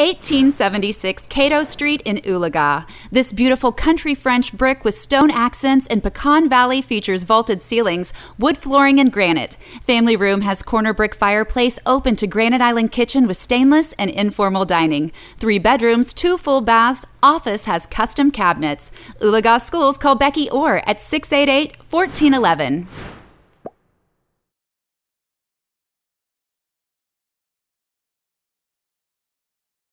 1876 Cato Street in Ulaga. This beautiful country French brick with stone accents in pecan valley features vaulted ceilings, wood flooring, and granite. Family room has corner brick fireplace open to Granite Island kitchen with stainless and informal dining. Three bedrooms, two full baths, office has custom cabinets. Ulaga Schools call Becky Orr at 688 1411.